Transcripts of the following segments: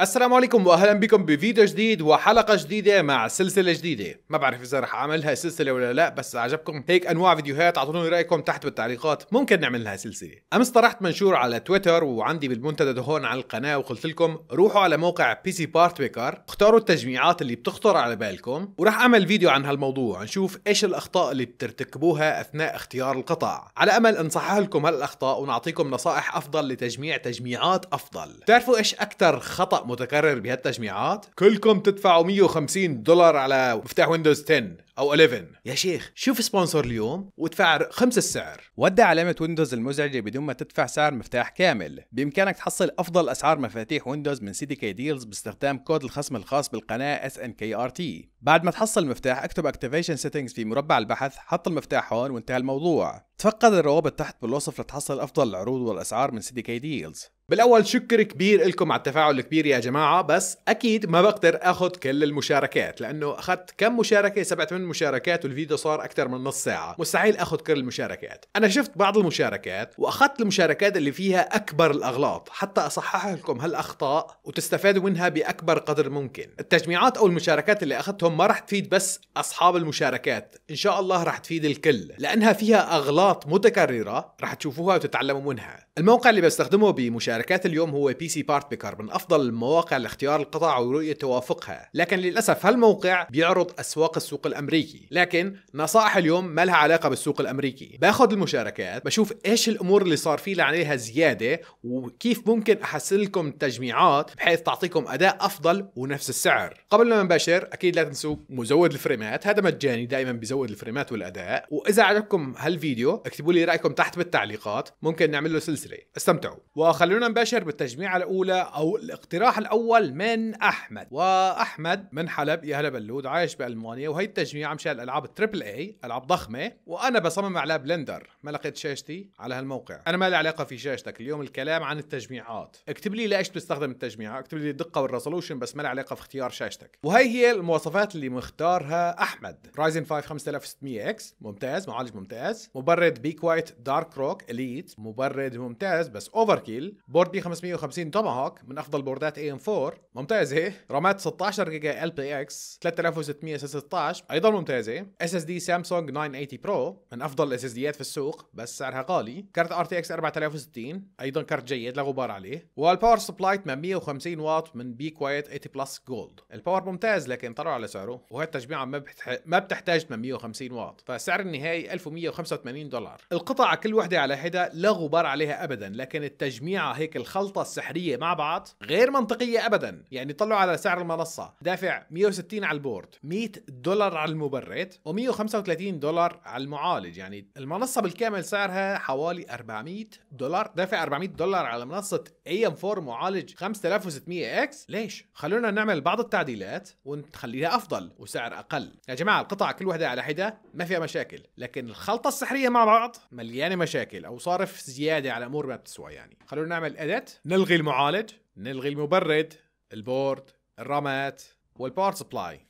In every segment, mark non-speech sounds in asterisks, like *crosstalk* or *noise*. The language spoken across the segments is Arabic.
السلام عليكم واهلا بكم بفيديو جديد وحلقه جديده مع سلسله جديده ما بعرف اذا رح اعملها سلسله ولا لا بس عجبكم هيك انواع فيديوهات اعطوني رايكم تحت بالتعليقات ممكن نعمل لها سلسله امس طرحت منشور على تويتر وعندي بالمنتدى هون على القناه وقلت لكم روحوا على موقع بي سي بارت بيكر اختاروا التجميعات اللي بتخطر على بالكم وراح اعمل فيديو عن هالموضوع نشوف ايش الاخطاء اللي بترتكبوها اثناء اختيار القطع على امل انصحح لكم هالاخطاء ونعطيكم نصائح افضل لتجميع تجميعات افضل بتعرفوا ايش اكثر خطأ متكرر بهالتجميعات كلكم تدفعوا 150 دولار على مفتاح ويندوز 10 او 11 يا شيخ شوف سبونسر اليوم وادفع خمس السعر ودع علامة ويندوز المزعجة بدون ما تدفع سعر مفتاح كامل بإمكانك تحصل أفضل أسعار مفاتيح ويندوز من سيدي كي ديلز باستخدام كود الخصم الخاص بالقناة اس ان كي ار تي بعد ما تحصل المفتاح اكتب اكتيفيشن سيتنجز في مربع البحث حط المفتاح هون وانتهى الموضوع تفقد الروابط تحت بالوصف لتحصل أفضل العروض والأسعار من سيدي كي ديلز بالاول شكر كبير لكم على التفاعل الكبير يا جماعه بس اكيد ما بقدر اخذ كل المشاركات لانه اخذت كم مشاركه سبعة ثمان مشاركات والفيديو صار اكثر من نص ساعه مستحيل اخذ كل المشاركات انا شفت بعض المشاركات واخذت المشاركات اللي فيها اكبر الاغلاط حتى اصحح لكم هالاخطاء وتستفادوا منها باكبر قدر ممكن التجميعات او المشاركات اللي اخذتهم ما راح تفيد بس اصحاب المشاركات ان شاء الله راح تفيد الكل لانها فيها اغلاط متكرره راح تشوفوها وتتعلموا منها الموقع اللي بستخدمه بمشاركات مشاركات اليوم هو بي سي بارت بيكر من افضل المواقع لاختيار القطع ورؤيه توافقها لكن للاسف هالموقع بيعرض اسواق السوق الامريكي لكن نصائح اليوم ما لها علاقه بالسوق الامريكي باخذ المشاركات بشوف ايش الامور اللي صار في عليها زياده وكيف ممكن احسن لكم التجميعات بحيث تعطيكم اداء افضل ونفس السعر قبل ما نباشر اكيد لا تنسوا مزود الفريمات هذا مجاني دائما بيزود الفريمات والاداء واذا عجبكم هالفيديو اكتبوا لي رايكم تحت بالتعليقات ممكن نعمل له سلسله استمتعوا وخلونا خلونا نباشر بالتجميعة الأولى أو الاقتراح الأول من أحمد وأحمد من حلب يا هلا بلود عايش بألمانيا وهي التجميعة مشان ألعاب تريبل أي ألعاب ضخمة وأنا بصمم على بلندر ما لقيت شاشتي على هالموقع أنا ما لي علاقة في شاشتك اليوم الكلام عن التجميعات اكتب لي ليش بتستخدم التجميعة اكتب لي الدقة والريزولوشن بس ما لي علاقة في اختيار شاشتك وهي هي المواصفات اللي مختارها أحمد رايزن 5 5600 اكس ممتاز معالج ممتاز مبرد بيكوايت دارك روك اليت مبرد ممتاز بس اوفر كيل بورد بي 550 توماهوك من افضل بوردات اي ام 4 ممتازه إيه؟ رامات 16 جيجا ال بي اكس 3616 ايضا ممتازه إيه؟ اس اس دي سامسونج 980 برو من افضل الاس اس ديات في السوق بس سعرها غالي كارت ار تي اكس 4060 ايضا كارت جيد لا غبار عليه والباور سبلاي 850 واط من بي كوايت 80 بلس جولد الباور ممتاز لكن طلعوا على سعره وهي التجميعه ما بتح... ما بتحتاج 850 واط فسعر النهائي 1185 دولار القطع كل وحده على حده لا غبار عليها ابدا لكن التجميعه هي هيك الخلطه السحريه مع بعض غير منطقيه ابدا يعني طلعوا على سعر المنصه دافع 160 على البورد 100 دولار على المبرد و135 دولار على المعالج يعني المنصه بالكامل سعرها حوالي 400 دولار دافع 400 دولار على منصه اي ام 4 معالج 5600 اكس ليش خلونا نعمل بعض التعديلات ونخليها افضل وسعر اقل يا جماعه القطع كل وحده على حده ما فيها مشاكل لكن الخلطه السحريه مع بعض مليانه مشاكل او صارف زياده على امور ما بتسوى يعني خلونا نعمل الاديت نلغي المعالج نلغي المبرد البورد الرامات والباور سبلاي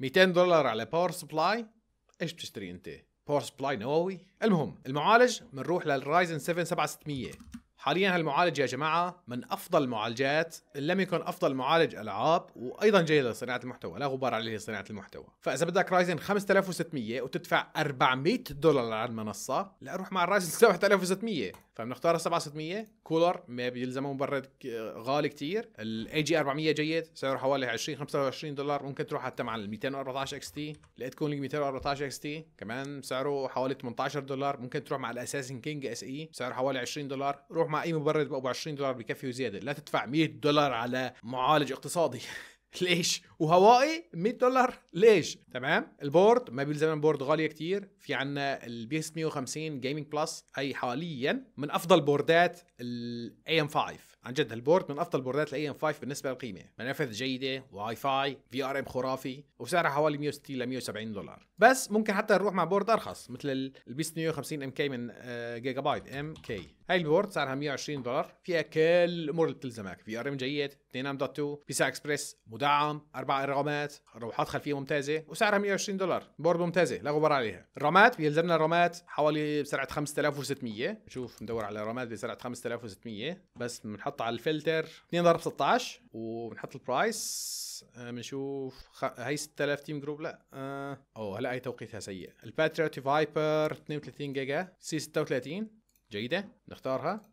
200 دولار على باور سبلاي ايش بتشتري انت باور سبلاي نووي المهم المعالج بنروح للرايزن 7 7600 حاليا هالمعالج يا جماعه من افضل المعالجات ان لم يكن افضل معالج العاب وايضا جيد لصناعه المحتوى لا غبار عليه لصناعه المحتوى فاذا بدك رايزن 5600 وتدفع 400 دولار على المنصه لا روح مع الرايزن 7600 فبنختار ال 7600 كولر ما بيلزمه مبرد غالي كتير الاي جي 400 جيد سعره حوالي 20 25 دولار ممكن تروح حتى مع ال 214 اكس تي لقيت كولينج 214 اكس تي كمان سعره حوالي 18 دولار ممكن تروح مع الاساسن كينج اس اي سعره حوالي 20 دولار روح مع اي مبرد ب 20 دولار بكفي وزياده لا تدفع 100 دولار على معالج اقتصادي *laughs* ليش وهوائي 100 دولار ليش تمام البورد ما بيلزمنا بورد غاليه كتير في عندنا البي اس 150 جيمنج بلس اي حاليا من افضل بوردات الاي ام 5 عن جد هالبورد من افضل بوردات الاي ام 5 بالنسبه للقيمه منافذ جيده واي فاي في ار ام خرافي وسعرها حوالي 160 ل 170 دولار بس ممكن حتى نروح مع بورد ارخص مثل البي 650 ام كي من آه، جيجا بايت ام كي هاي البورد سعرها 120 دولار فيها كل الامور اللي بتلزمك في ار ام جيد 2.2 بيسا اكسبريس مدعم اربع رامات روحات خلفيه ممتازه وسعرها 120 دولار بورد ممتازه لا غبار عليها الرامات بيلزمنا رامات حوالي بسرعه 5600 شوف ندور على رامات بسرعه 5600 بس بنحط بنحط على الفلتر 2 ضرب 16 وبنحط البرايس بنشوف آه، خ... هي 6000 تيم جروب لا او آه، اوه هلا هي توقيتها سيء الباتريوت فايبر 32 جيجا سي 36 جيده نختارها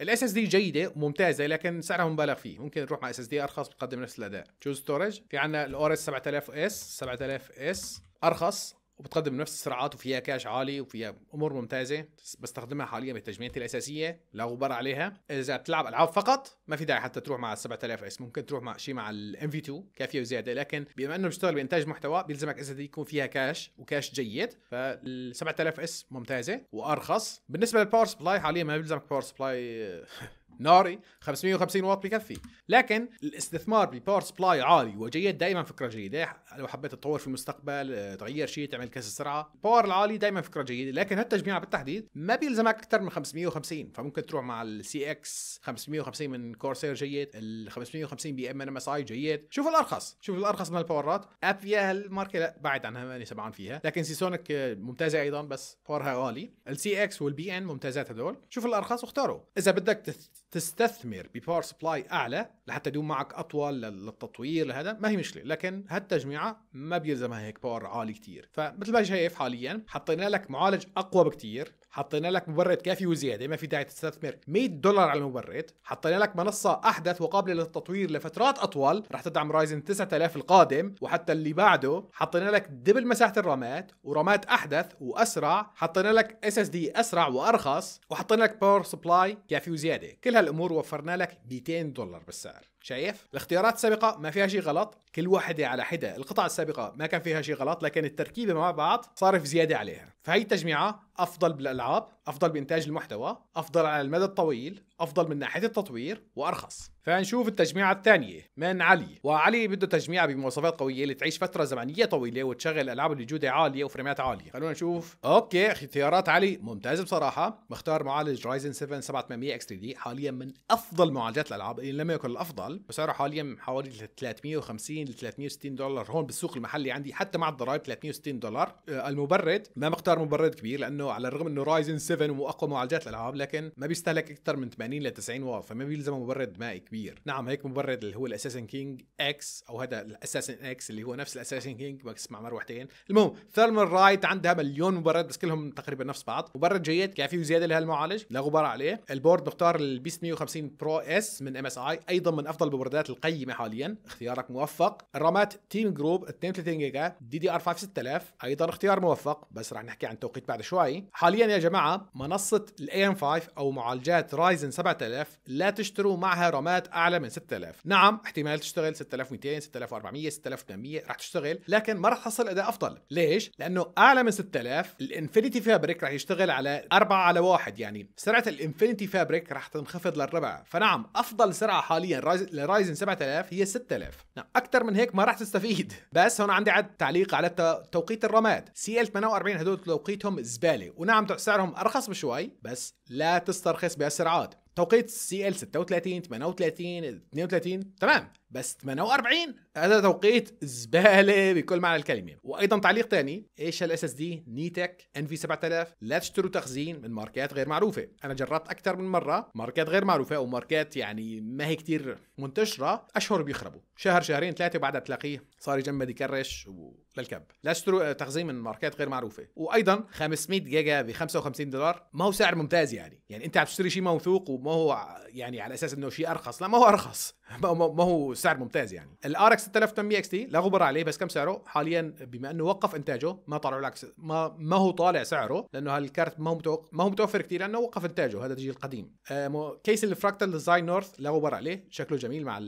الاس اس دي جيده وممتازه لكن سعرها مبالغ فيه ممكن نروح مع اس اس دي ارخص بتقدم نفس الاداء تشوز ستورج في عندنا الاورس 7000 اس 7000 اس ارخص وبتقدم نفس السرعات وفيها كاش عالي وفيها امور ممتازه بستخدمها حاليا بالتجميعات الاساسيه لا غبار عليها اذا بتلعب العاب فقط ما في داعي حتى تروح مع 7000 اس ممكن تروح مع شيء مع الام في 2 كافيه وزياده لكن بما انه بيشتغل بانتاج محتوى بيلزمك اذا دي يكون فيها كاش وكاش جيد فال 7000 اس ممتازه وارخص بالنسبه للباور سبلاي حاليا ما بيلزمك باور سبلاي *laughs* ناري 550 واط بكفي لكن الاستثمار بالباور سبلاي عالي وجيد دائما فكره جيده لو حبيت تطور في المستقبل تغير شيء تعمل كاس السرعه الباور العالي دائما فكره جيده لكن هالتجميع بالتحديد ما بيلزمك اكثر من 550 فممكن تروح مع السي اكس 550 من كورسير جيد ال 550 بي ام ان ام اس اي جيد شوف الارخص شوف الارخص من الباورات ابيا هالماركه لا بعد عنها ماني سبعان فيها لكن سيسونك ممتازه ايضا بس باورها غالي السي اكس والبي ان ممتازات هدول شوف الارخص واختاره اذا بدك تستثمر بباور سبلاي اعلى لحتى يدوم معك اطول للتطوير لهذا ما هي مشكله لكن هالتجميعه ما بيلزمها هيك باور عالي كتير فمثل ما شايف حاليا حطينا لك معالج اقوى بكتير حطينا لك مبرد كافي وزياده ما في داعي تستثمر 100 دولار على المبرد حطينا لك منصه احدث وقابله للتطوير لفترات اطول رح تدعم رايزن 9000 القادم وحتى اللي بعده حطينا لك دبل مساحه الرامات ورامات احدث واسرع حطينا لك اس اس دي اسرع وارخص وحطينا لك باور سبلاي كافي وزياده كل الامور وفرنا لك 200 دولار بالسعر شايف؟ الاختيارات السابقة ما فيها شيء غلط، كل واحدة على حدة، القطع السابقة ما كان فيها شيء غلط لكن التركيبة مع بعض صار في زيادة عليها، فهي التجميعة أفضل بالألعاب، أفضل بإنتاج المحتوى، أفضل على المدى الطويل، أفضل من ناحية التطوير وأرخص. فنشوف التجميعة الثانية من علي، وعلي بده تجميعة بمواصفات قوية لتعيش فترة زمنية طويلة وتشغل ألعاب اللي جودة عالية وفريمات عالية، خلونا نشوف، أوكي اختيارات علي ممتازة بصراحة، مختار معالج رايزن 7 7800 اكس 3 دي حاليا من أفضل معالجات الألعاب إن لم يكن الأفضل اقل وسعره حاليا حوالي 350 ل 360 دولار هون بالسوق المحلي عندي حتى مع الضرائب 360 دولار آه، المبرد ما مقدار مبرد كبير لانه على الرغم انه رايزن 7 واقوى معالجات الالعاب لكن ما بيستهلك اكثر من 80 ل 90 واط فما بيلزم مبرد مائي كبير نعم هيك مبرد اللي هو الاساسن كينج اكس او هذا الاساسن اكس اللي هو نفس الاساسن كينج بس مع مروحتين المهم ثيرمال رايت عندها مليون مبرد بس كلهم تقريبا نفس بعض مبرد جيد كافي وزياده لهالمعالج لا غبار عليه البورد مختار البيست 150 برو اس من ام اس اي ايضا من افضل افضل بوردات القيمه حاليا اختيارك موفق الرامات تيم جروب 32 جيجا دي دي ار 5 6000 ايضا اختيار موفق بس رح نحكي عن توقيت بعد شوي حاليا يا جماعه منصه الاي ام 5 او معالجات رايزن 7000 لا تشتروا معها رامات اعلى من 6000 نعم احتمال تشتغل 6200 6400 6800 رح تشتغل لكن ما رح تحصل اداء افضل ليش لانه اعلى من 6000 الانفينيتي فابريك رح يشتغل على 4 على 1 يعني سرعه الانفينيتي فابريك رح تنخفض للربع فنعم افضل سرعه حاليا الرايزن 7000 هي 6000 نعم، اكتر من هيك ما راح تستفيد *laughs* بس هون عندي عد تعليق على توقيت الرماد سي ال 48 هدول توقيتهم زباله ونعم سعرهم ارخص بشوي بس لا تسترخص بهالسرعات توقيت سي ال 36 38 32 تمام بس 48 هذا توقيت زباله بكل معنى الكلمه وايضا تعليق ثاني ايش هالاس اس دي نيتك ان في 7000 لا تشتروا تخزين من ماركات غير معروفه انا جربت اكثر من مره ماركات غير معروفه او ماركات يعني ما هي كثير منتشره اشهر بيخربوا شهر شهرين ثلاثه وبعدها تلاقيه صار يجمد يكرش للكب لا تشتروا تخزين من ماركات غير معروفه وايضا 500 جيجا ب 55 دولار ما هو سعر ممتاز يعني يعني انت عم تشتري شيء موثوق وما هو يعني على اساس انه شيء ارخص لا ما هو ارخص *laughs* ما هو سعر ممتاز يعني الار اكس 6800 اكس تي لا غبار عليه بس كم سعره حاليا بما انه وقف انتاجه ما طالع لك ما ما هو طالع سعره لانه هالكارت ما هو ما هو متوفر كثير لانه وقف انتاجه هذا الجيل القديم آه، كيس الفراكتال ديزاين نورث لا غبار عليه شكله جميل مع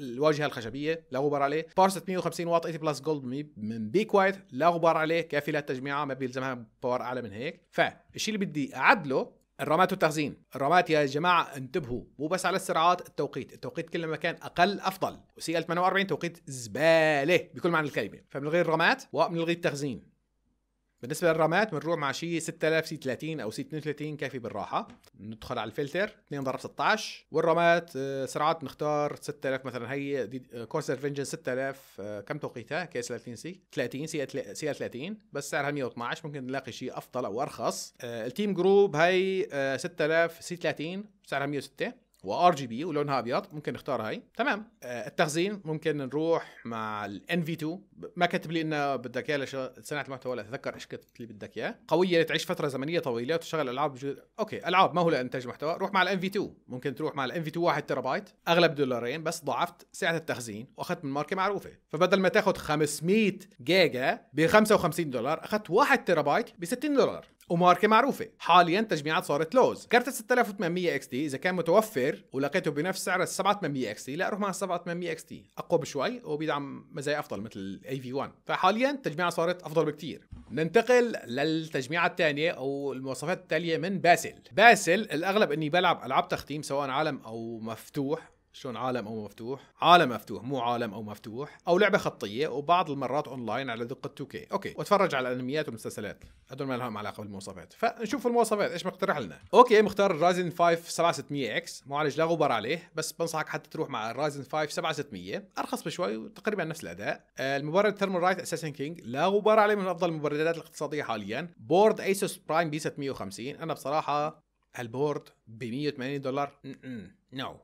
الواجهه الخشبيه لا غبار عليه بارس 650 واط 80 بلس جولد من بي كوايت لا غبار عليه كافي للتجميعه ما بيلزمها باور اعلى من هيك فالشيء اللي بدي اعدله الرامات والتخزين الرامات يا جماعة انتبهوا مو بس على السرعات التوقيت التوقيت كل ما كان أقل أفضل وسي 48 توقيت زبالة بكل معنى الكلمة فبنلغي الرامات وبنلغي التخزين بالنسبه للرامات بنروح مع شيء 6000 سي 30 او سي 32 كافي بالراحه ندخل على الفلتر 2 ضرب 16 والرامات سرعات آه، بنختار 6000 مثلا هي كورسر فينجن 6000 كم توقيتها كي 30 سي 30 سي 30 بس سعرها 112 ممكن نلاقي شيء افضل او ارخص آه، التيم جروب هي 6000 آه، سي 30 سعرها 106 وار جي بي ولونها ابيض ممكن نختار هاي تمام التخزين ممكن نروح مع الان في 2 ما كتب لي انه بدك اياه لصناعه المحتوى ولا اتذكر ايش كتبت لي بدك اياه قويه لتعيش فتره زمنيه طويله وتشغل العاب بجد... اوكي العاب ما هو لانتاج محتوى روح مع الام في 2 ممكن تروح مع الام في 2 1 تيرا بايت اغلب دولارين بس ضاعفت سعه التخزين واخذت من ماركه معروفه فبدل ما تاخذ 500 جيجا ب 55 دولار اخذت 1 تيرا بايت ب 60 دولار وماركه معروفه حاليا تجميعات صارت لوز كارت 6800 اكس تي اذا كان متوفر ولقيته بنفس سعر ال 7800 اكس تي لا روح مع ال 7800 اكس تي اقوى بشوي وبيدعم مزايا افضل مثل الاي في 1 فحاليا التجميعه صارت افضل بكتير ننتقل للتجميعه الثانيه او المواصفات التاليه من باسل باسل الاغلب اني بلعب العاب تختيم سواء عالم او مفتوح شلون عالم او مفتوح عالم مفتوح مو عالم او مفتوح او لعبه خطيه وبعض المرات اونلاين على دقه 2 كي اوكي واتفرج على الانميات والمسلسلات هذول ما لهم علاقه بالمواصفات فنشوف المواصفات ايش مقترح لنا اوكي مختار الرايزن 5 7600 اكس معالج لا غبار عليه بس بنصحك حتى تروح مع الرايزن 5 7600 ارخص بشوي وتقريبا نفس الاداء المبرد ثيرمال رايت اساسن كينج لا غبار عليه من افضل المبردات الاقتصاديه حاليا بورد ايسوس برايم بي 650 انا بصراحه البورد ب 180 دولار نو no.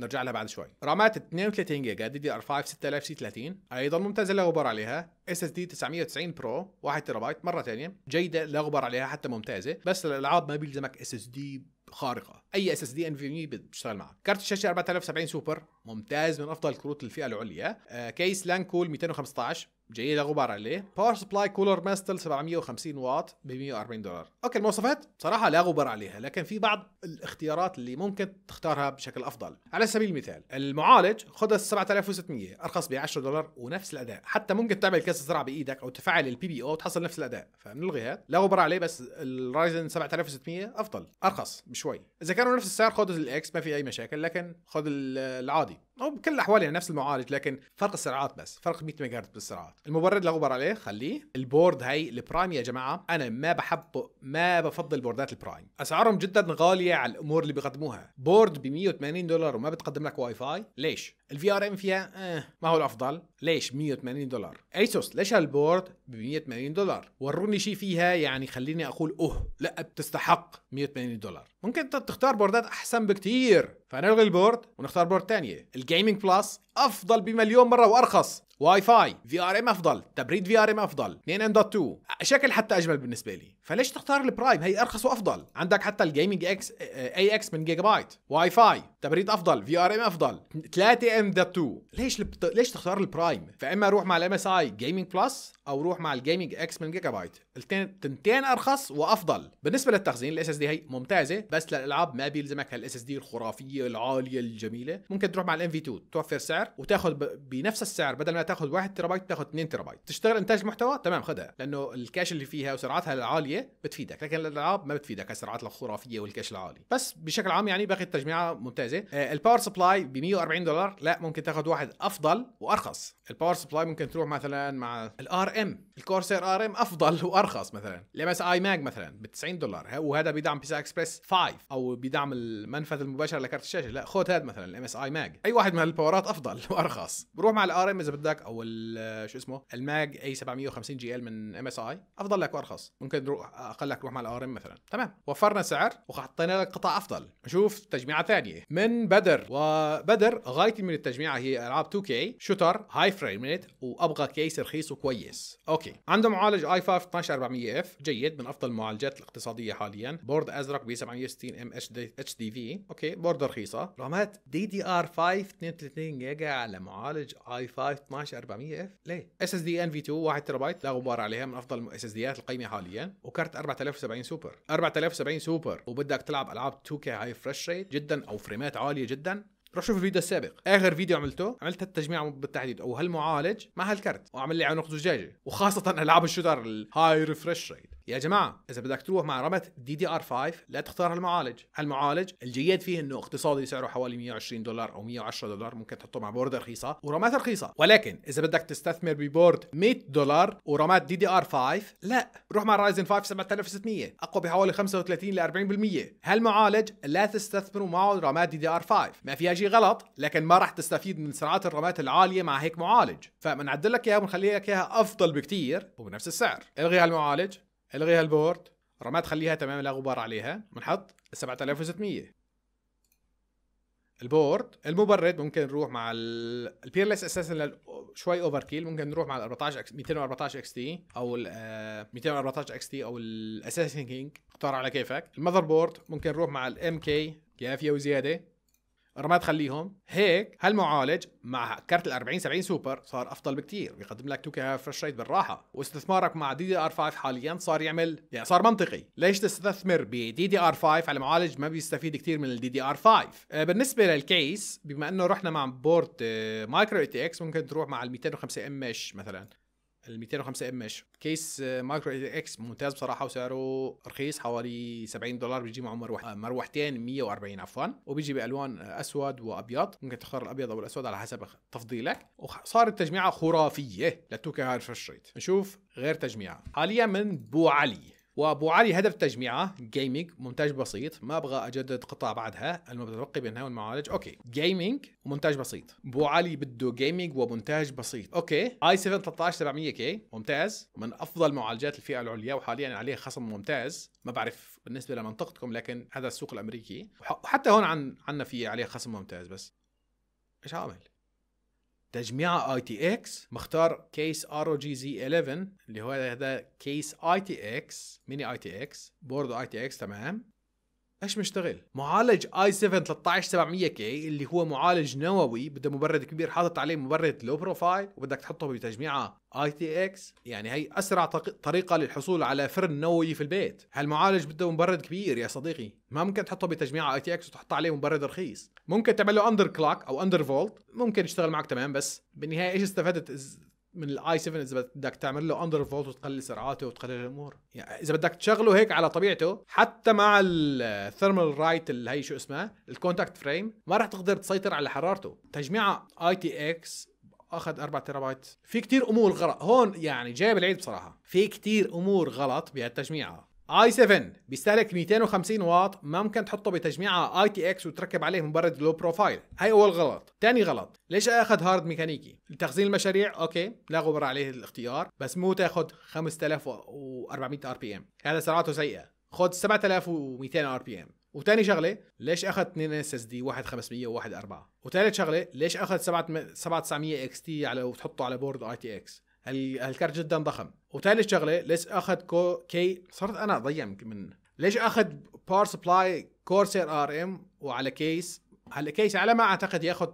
نرجع لها بعد شوي رامات 32 جيجا دي دي ار 5 6000 سي 30 ايضا ممتازه لا غبار عليها اس اس دي 990 برو 1 تيرا بايت مره ثانيه جيده لا غبار عليها حتى ممتازه بس الالعاب ما بيلزمك اس اس دي خارقه اي اس اس دي ان في مي بتشتغل معك كارت الشاشه 4070 سوبر ممتاز من افضل كروت الفئه العليا آه كيس لان كول 215 جيد لا غبار عليه باور سبلاي كولر ماستل 750 واط ب 140 دولار اوكي المواصفات صراحه لا غبار عليها لكن في بعض الاختيارات اللي ممكن تختارها بشكل افضل على سبيل المثال المعالج خذ 7600 ارخص ب 10 دولار ونفس الاداء حتى ممكن تعمل كاس زراعه بايدك او تفعل البي بي او وتحصل نفس الاداء فنلغيها هذا لا غبار عليه بس الرايزن 7600 افضل ارخص مش شوي اذا كانوا نفس السعر خد الاكس ما في اي مشاكل لكن خد العادي او بكل الاحوال يعني نفس المعالج لكن فرق السرعات بس فرق 100 ميجا هرتز بالسرعات المبرد لا غبار عليه خليه البورد هاي البرايم يا جماعه انا ما بحب ما بفضل بوردات البرايم اسعارهم جدا غاليه على الامور اللي بيقدموها بورد ب 180 دولار وما بتقدم لك واي فاي ليش الفي ار ام فيها آه ما هو الافضل ليش 180 دولار ايسوس ليش هالبورد ب 180 دولار وروني شيء فيها يعني خليني اقول اوه لا بتستحق 180 دولار ممكن تختار بوردات احسن بكتير فنلغي البورد ونختار بورد ثانيه الجيمنج بلس افضل بمليون مره وارخص واي فاي في ار ام افضل تبريد في ار ام افضل 2.2 شكل حتى اجمل بالنسبه لي فليش تختار البرايم هي ارخص وافضل عندك حتى الجيمنج اكس اي اكس من جيجا بايت واي فاي تبريد افضل في ار ام افضل 3 ام دوت 2 ليش لبت... ليش تختار البرايم فاما روح مع الام اس اي جيمنج بلس او روح مع الجيمنج اكس من جيجا بايت التنتين ارخص وافضل بالنسبه للتخزين الاس اس دي هي ممتازه بس للالعاب ما بيلزمك هالاس اس دي الخرافيه العاليه الجميله ممكن تروح مع الام في 2 توفر سعر وتاخذ بنفس السعر بدل ما تاخذ 1 تيرا بايت تاخذ 2 تيرا بايت تشتغل انتاج محتوى تمام خذها لانه الكاش اللي فيها وسرعتها العاليه بتفيدك لكن الالعاب ما بتفيدك السرعات الخرافيه والكاش العالي بس بشكل عام يعني باقي التجميعه ممتازه الباور سبلاي ب 140 دولار لا ممكن تاخذ واحد افضل وارخص الباور سبلاي ممكن تروح مثلا مع الار ام الكورسير ار ام افضل وارخص مثلا الام اس اي ماج مثلا ب 90 دولار وهذا بيدعم بيسا اكسبرس 5 او بيدعم المنفذ المباشر لكارت الشاشه لا خذ هذا مثلا الام اس اي ماج اي واحد من هالباورات افضل افضل *laughs* وارخص بروح مع الار ام اذا بدك او شو اسمه الماج اي 750 جي ال من ام اس اي افضل لك وارخص ممكن تروح اقل لك روح مع الار ام مثلا تمام وفرنا سعر وحطينا لك قطع افضل نشوف تجميعه ثانيه من بدر وبدر غايتي من التجميعه هي العاب 2 كي شوتر هاي فريم ريت وابغى كيس رخيص وكويس اوكي عنده معالج اي 5 12400 اف جيد من افضل المعالجات الاقتصاديه حاليا بورد ازرق ب 760 ام اتش دي في اوكي بورد رخيصه رامات دي دي ار 5 32 جيجا حاجه على معالج اي 5 12 400 اف ليه؟ اس اس دي ان في 2 1 تيرابايت لا غبار عليها من افضل اس اس ديات القيمه حاليا وكرت 4070 سوبر 4070 سوبر وبدك تلعب العاب 2K هاي فريش ريت جدا او فريمات عاليه جدا روح شوف الفيديو السابق اخر فيديو عملته عملت التجميع بالتحديد او هالمعالج مع هالكرت وعمل لي عنق زجاجه وخاصه العاب الشوتر الهاي ريفرش ريت يا جماعه اذا بدك تروح مع رمت دي دي ار 5 لا تختار هالمعالج هالمعالج الجيد فيه انه اقتصادي سعره حوالي 120 دولار او 110 دولار ممكن تحطه مع بورد رخيصه ورمات رخيصه ولكن اذا بدك تستثمر ببورد 100 دولار ورمات دي دي ار 5 لا روح مع رايزن 5 7600 اقوى بحوالي 35 ل 40% هالمعالج لا تستثمروا معه رمات دي دي ار 5 ما فيها شيء غلط لكن ما راح تستفيد من سرعات الرمات العاليه مع هيك معالج فبنعدل لك اياها ونخلي لك اياها افضل بكثير وبنفس السعر الغي هالمعالج الغي هالبورد رمات خليها تمام لا غبار عليها بنحط 7600 البورد المبرد ممكن نروح مع البيرلس اساسا شوي اوفر كيل ممكن نروح مع ال 214 اكس تي او ال 214 آه، اكس تي او الاساسن كينج اختار على كيفك المذر بورد ممكن نروح مع الام كي كافيه وزياده رماد خليهم هيك هالمعالج مع كارت ال 40 70 سوبر صار افضل بكثير بيقدم لك 2 فريش ريت بالراحه واستثمارك مع دي دي ار 5 حاليا صار يعمل يعني صار منطقي ليش تستثمر بدي دي ار 5 على معالج ما بيستفيد كثير من الدي دي ار 5 بالنسبه للكيس بما انه رحنا مع بورد مايكرو اي تي اكس ممكن تروح مع ال 205 ام اش مثلا ال 205 ام اتش كيس آه، مايكرو اكس ممتاز بصراحه وسعره رخيص حوالي 70 دولار بيجي معه مروح آه، مروحتين 140 عفوا وبيجي بالوان آه، اسود وابيض ممكن تختار الابيض او الاسود على حسب تفضيلك وصارت تجميعه خرافيه لتوكا هارفر شريت نشوف غير تجميعه حاليا من بو علي وابو علي هدف تجميعه جيمنج مونتاج بسيط ما ابغى اجدد قطع بعدها المتبقي بينها والمعالج اوكي جيمنج ومونتاج بسيط ابو علي بده جيمنج ومونتاج بسيط اوكي اي 7 13 700 كي ممتاز من افضل معالجات الفئه العليا وحاليا عليه خصم ممتاز ما بعرف بالنسبه لمنطقتكم لكن هذا السوق الامريكي وحتى هون عن في عليه خصم ممتاز بس ايش عامل تجميع اي تي اكس مختار كيس ار او جي زي 11 اللي هو هذا كيس اي تي اكس ميني اي تي اكس بورد اي تي اكس تمام ايش مشتغل؟ معالج اي 7 13700 كي اللي هو معالج نووي بده مبرد كبير حاطط عليه مبرد لو بروفايل وبدك تحطه بتجميعه اي تي اكس يعني هي اسرع طريقه للحصول على فرن نووي في البيت، هالمعالج بده مبرد كبير يا صديقي، ما ممكن تحطه بتجميعه اي تي اكس وتحط عليه مبرد رخيص، ممكن تعمل له اندر كلاك او اندر فولت، ممكن يشتغل معك تمام بس بالنهايه ايش استفدت من الاي 7 اذا بدك تعمل له اندر فولت وتقلل سرعاته وتقلل الامور يعني اذا بدك تشغله هيك على طبيعته حتى مع الثيرمال رايت اللي هي شو اسمها الكونتاكت فريم ما راح تقدر تسيطر على حرارته تجميع اي تي اكس اخذ 4 تيرابايت في كتير امور غلط هون يعني جايب العيد بصراحه في كتير امور غلط بهالتجميعه اي 7 بيستهلك 250 واط ممكن تحطه بتجميعه اي تي اكس وتركب عليه مبرد لو بروفايل هاي اول غلط تاني غلط ليش اخذ هارد ميكانيكي لتخزين المشاريع اوكي لا غبار عليه الاختيار بس مو تاخذ 5400 ار بي ام هذا سرعته سيئه خذ 7200 ار بي ام وتاني شغله ليش اخذ 2 اس اس دي واحد 500 وواحد 4 وثالث شغله ليش اخذ 7 7900 اكس تي على وتحطه على بورد اي تي اكس هالكارت جدا ضخم وثاني شغله ليش اخذ كو كي صرت انا اضيع من ليش اخذ باور سبلاي كورسير ار ام وعلى كيس على كيس على ما اعتقد ياخذ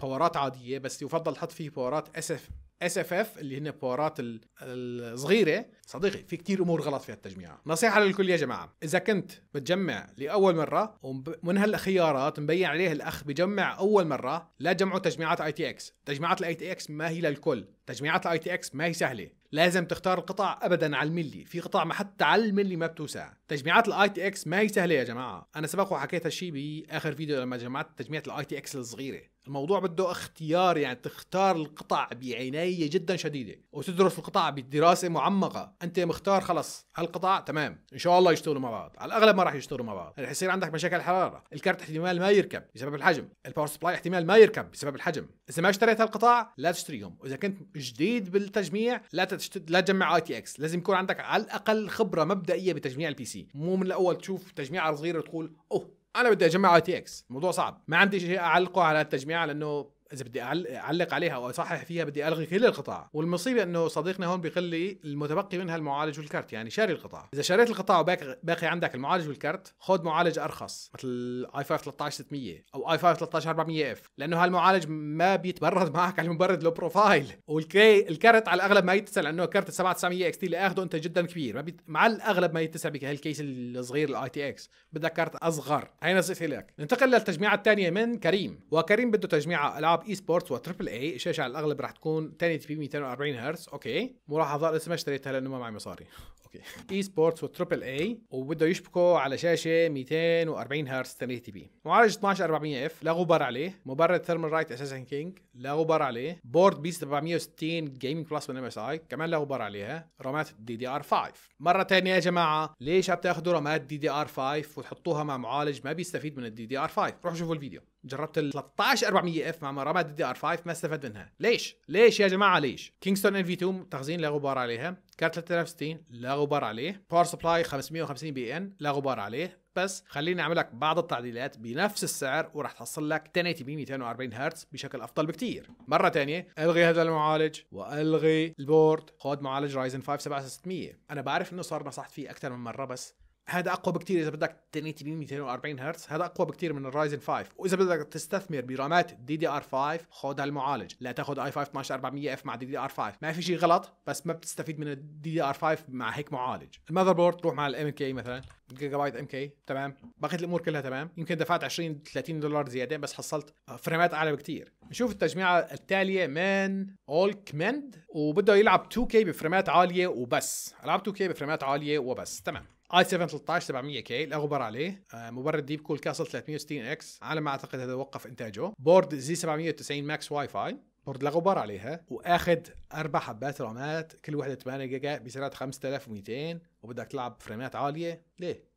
باورات آه، عاديه بس يفضل حط فيه باورات اس اف اس اف اف اللي هن باورات الصغيره صديقي في كتير امور غلط في التجميع نصيحه للكل يا جماعه اذا كنت بتجمع لاول مره ومن هالخيارات مبين عليه الاخ بجمع اول مره لا تجمعوا تجميعات اي تي اكس تجميعات الاي تي اكس ما هي للكل تجميعات الاي تي اكس ما هي سهله لازم تختار القطع ابدا على الملي في قطع ما حتى على الملي ما بتوسع تجميعات الاي تي اكس ما هي سهله يا جماعه انا سبق وحكيت هالشيء باخر فيديو لما جمعت تجميع الاي تي اكس الصغيره الموضوع بده اختيار يعني تختار القطع بعناية جدا شديدة وتدرس القطع بدراسة معمقة انت مختار خلص هالقطع تمام ان شاء الله يشتغلوا مع بعض على الاغلب ما راح يشتغلوا مع بعض رح يصير عندك مشاكل حرارة الكارت احتمال ما يركب بسبب الحجم الباور سبلاي احتمال ما يركب بسبب الحجم اذا ما اشتريت هالقطع لا تشتريهم واذا كنت جديد بالتجميع لا تشت... لا تجمع اي تي اكس لازم يكون عندك على الاقل خبرة مبدئية بتجميع البي سي سي مو من الاول تشوف تجميعه صغيره تقول اوه انا بدي اجمع اي تي اكس الموضوع صعب ما عندي شيء اعلقه على التجميعة لانه اذا بدي اعلق عليها او اصحح فيها بدي الغي كل القطاع والمصيبه انه صديقنا هون لي المتبقي منها المعالج والكارت يعني شاري القطاع اذا شريت القطاع وباقي عندك المعالج والكارت خذ معالج ارخص مثل اي 5 13 600 او اي 5 13 400 اف لانه هالمعالج ما بيتبرد معك على المبرد لو بروفايل والكرت على الاغلب ما يتسع لانه كرت 7900 اكس تي اللي اخذه انت جدا كبير ما بيت... مع الاغلب ما يتسع بك هالكيس الصغير الاي تي اكس بدك كارت اصغر هي نصيحتي لك ننتقل للتجميعه الثانيه من كريم وكريم بده تجميعه العاب اي سبورتس وتربل اي الشاشه على الاغلب راح تكون 1080 بي 240 هرتز اوكي ملاحظه لسه ما اشتريتها لانه ما معي مصاري *laughs* اوكي اي سبورتس وتربل اي وبده يشبكوا على شاشه 240 هرتز 1080 بي معالج 12 400 اف لا غبار عليه مبرد ثيرمال رايت اساسا كينج لا غبار عليه بورد بي 760 جيمنج بلس من ام اس اي كمان لا غبار عليها رامات دي دي ار 5 مره ثانيه يا جماعه ليش عم تاخذوا رامات دي دي ار 5 وتحطوها مع معالج ما بيستفيد من الدي دي ار 5 روحوا شوفوا الفيديو جربت ال 13 400 اف مع مرامات دي ار 5 ما استفدت منها ليش ليش يا جماعه ليش كينغستون ان في 2 تخزين لا غبار عليها كارت 3060 لا غبار عليه باور سبلاي 550 بي ان لا غبار عليه بس خليني اعمل لك بعض التعديلات بنفس السعر وراح تحصل لك 1080 بي 240 هرتز بشكل افضل بكثير مره ثانيه الغي هذا المعالج والغي البورد خذ معالج رايزن 5 7600 انا بعرف انه صار نصحت فيه اكثر من مره بس هذا اقوى بكثير اذا بدك 1080 240 هرتز هذا اقوى بكثير من الرايزن 5 واذا بدك تستثمر برامات دي دي ار 5 خذ هالمعالج لا تاخذ اي 5 12 400 اف مع دي دي ار 5 ما في شيء غلط بس ما بتستفيد من الدي دي ار 5 مع هيك معالج المذر بورد تروح مع الام كي مثلا جيجا بايت ام كي تمام بقيت الامور كلها تمام يمكن دفعت 20 30 دولار زياده بس حصلت فريمات اعلى بكثير نشوف التجميعه التاليه من اول كمند وبده يلعب 2 كي بفريمات عاليه وبس العب 2 كي بفريمات عاليه وبس تمام اي 7 13 700 كي لا غبار عليه آه، مبرد ديب كول كاسل 360 اكس على ما اعتقد هذا وقف انتاجه بورد زي 790 ماكس واي فاي بورد لا غبار عليها واخذ اربع حبات رامات كل وحده 8 جيجا بسعرات 5200 وبدك تلعب فريمات عاليه ليه؟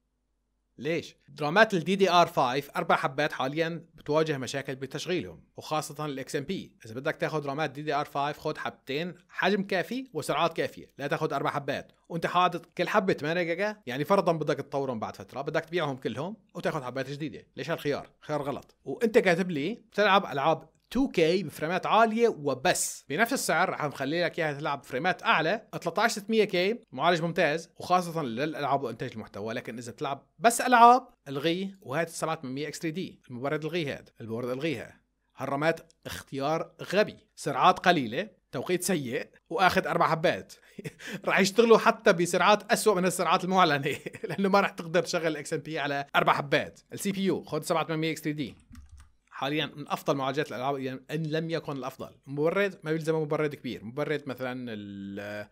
ليش؟ درامات الدي دي ار 5 اربع حبات حاليا بتواجه مشاكل بتشغيلهم وخاصه الاكس ام بي، اذا بدك تاخذ رامات دي دي ار 5 خذ حبتين حجم كافي وسرعات كافيه، لا تاخذ اربع حبات، وانت حاطط كل حبه 8 جيجا، يعني فرضا بدك تطورهم بعد فتره، بدك تبيعهم كلهم وتاخذ حبات جديده، ليش هالخيار؟ خيار غلط، وانت كاتب لي بتلعب العاب 2K بفريمات عاليه وبس بنفس السعر رح نخلي لك اياها تلعب فريمات اعلى 13600 كي معالج ممتاز وخاصه للالعاب وانتاج المحتوى لكن اذا بتلعب بس العاب الغيه وهات 7800 اكس 3 دي المبرد الغيه هذا البورد الغيها هالرامات اختيار غبي سرعات قليله توقيت سيء واخذ اربع حبات *laughs* رح يشتغلوا حتى بسرعات أسوأ من السرعات المعلنه *laughs* لانه ما رح تقدر تشغل اكس ام بي على اربع حبات السي بي يو خذ 7800 اكس 3 دي حاليا من افضل معالجات الالعاب يعني ان لم يكن الافضل مبرد ما بيلزمه مبرد كبير مبرد مثلا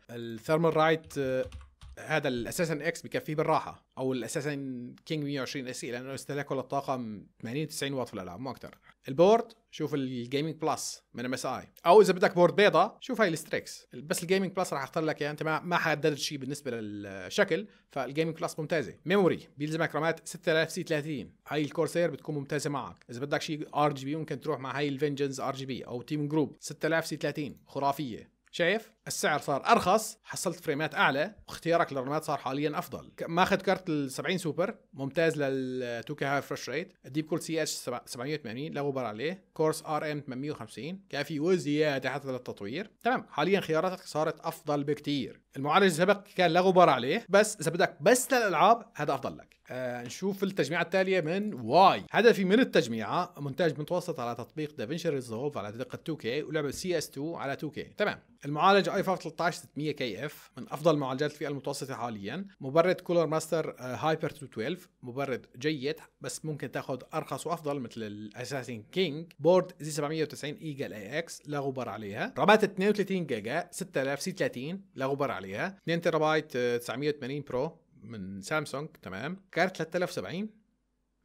الثيرمال رايت هذا الاساسن اكس بكفيه بالراحه او الاساسن كينج 120 اس اي لانه استهلاكه للطاقه 80 90 واط في الالعاب مو اكثر البورد شوف الجيمنج بلس من ام اس اي او اذا بدك بورد بيضة شوف هاي الستريكس بس الجيمنج بلس راح اختار لك يعني انت ما ما حددت شيء بالنسبه للشكل فالجيمنج بلس ممتازه ميموري بيلزمك رامات 6000 سي 30 هاي الكورسير بتكون ممتازه معك اذا بدك شيء ار جي بي ممكن تروح مع هاي الفينجنز ار جي بي او تيم جروب 6000 سي 30 خرافيه شايف السعر صار ارخص حصلت فريمات اعلى واختيارك للرمات صار حاليا افضل ماخذ كارت ال 70 سوبر ممتاز لل 2 كي هاي فريش ريت الديب كول سي اتش 780 لا غبار عليه كورس ار ام 850 كافي وزياده حتى للتطوير تمام حاليا خياراتك صارت افضل بكتير المعالج السابق كان لا غبار عليه بس اذا بدك بس للالعاب هذا افضل لك آه نشوف التجميعة التالية من واي هدفي من التجميعة مونتاج متوسط على تطبيق دافنشي ريزولف على دقة 2K ولعبة سي اس 2 على 2K تمام المعالج اي 5 600 كي اف من افضل معالجات الفئه المتوسطه حاليا مبرد كولر ماستر آه، هايبر 212 مبرد جيد بس ممكن تاخذ ارخص وافضل مثل الاساسين كينج بورد زي 790 ايجل اي اكس لا غبار عليها رامات 32 جيجا 6000 سي 30 لا غبار عليها 2 تيرابايت 980 آه، برو من سامسونج تمام كارت 3070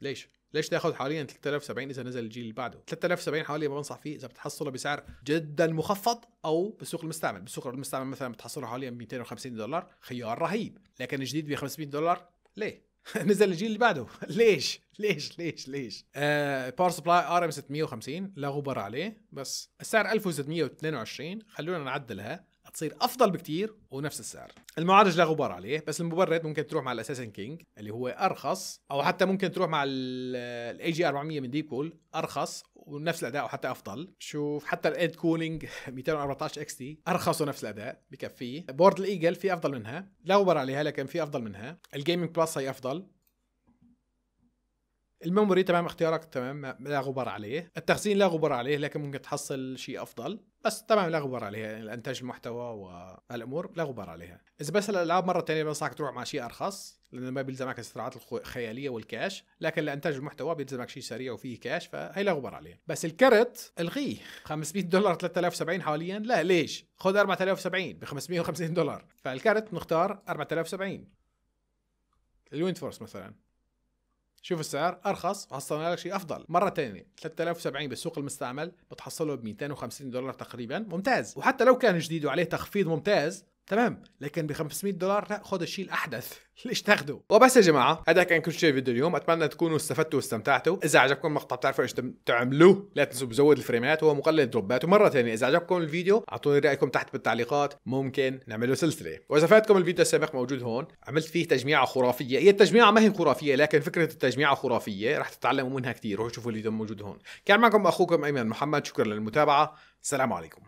ليش ليش تاخذ حواليا 3070 اذا نزل الجيل اللي بعده 3070 حاليا ما بنصح فيه اذا بتحصله بسعر جدا مخفض او بالسوق المستعمل بالسوق المستعمل مثلا بتحصله حواليا 250 دولار خيار رهيب لكن الجديد ب 500 دولار ليه *laughs* نزل الجيل اللي بعده *laughs* ليش ليش ليش ليش آه باور سبلاي ار ام 650 لا غبار عليه بس السعر 1622 خلونا نعدلها تصير افضل بكتير ونفس السعر المعالج لا غبار عليه بس المبرد ممكن تروح مع الاساسن كينج اللي هو ارخص او حتى ممكن تروح مع الاي جي 400 من ديبول ارخص ونفس الاداء وحتى افضل شوف حتى الايد كولينج 214 اكس تي ارخص ونفس الاداء بكفيه بورد الايجل في افضل منها لا غبار عليها لكن في افضل منها الجيمنج بلس هي افضل الميموري تمام اختيارك تمام لا غبار عليه التخزين لا غبار عليه لكن ممكن تحصل شيء افضل بس تمام لا غبار عليها يعني الانتاج المحتوى والامور لا غبار عليها اذا بس الالعاب مره ثانيه بنصحك تروح مع شيء ارخص لانه ما بيلزمك الصراعات الخياليه والكاش لكن لانتاج المحتوى بيلزمك شيء سريع وفيه كاش فهي لا غبار عليها بس الكرت الغيه 500 دولار 3070 حواليا لا ليش خذ 4070 ب 550 دولار فالكرت نختار 4070 الويند فورس مثلا شوف السعر ارخص وحصلنا لك شيء افضل مره ثانيه 3070 بالسوق المستعمل بتحصله ب 250 دولار تقريبا ممتاز وحتى لو كان جديد وعليه تخفيض ممتاز تمام لكن ب 500 دولار لا خذ الشيء الاحدث *laughs* ليش تاخده وبس يا جماعه هذا كان كل شيء فيديو اليوم اتمنى تكونوا استفدتوا واستمتعتوا اذا عجبكم المقطع بتعرفوا ايش تعملوه لا تنسوا بزود الفريمات ومقلل مقلل دروبات ومره ثانيه اذا عجبكم الفيديو اعطوني رايكم تحت بالتعليقات ممكن نعمله سلسله واذا فاتكم الفيديو السابق موجود هون عملت فيه تجميعه خرافيه هي التجميعه ما هي خرافيه لكن فكره التجميعه خرافيه رح تتعلموا منها كثير روحوا شوفوا الفيديو موجود هون كان معكم اخوكم ايمن محمد شكرا للمتابعه السلام عليكم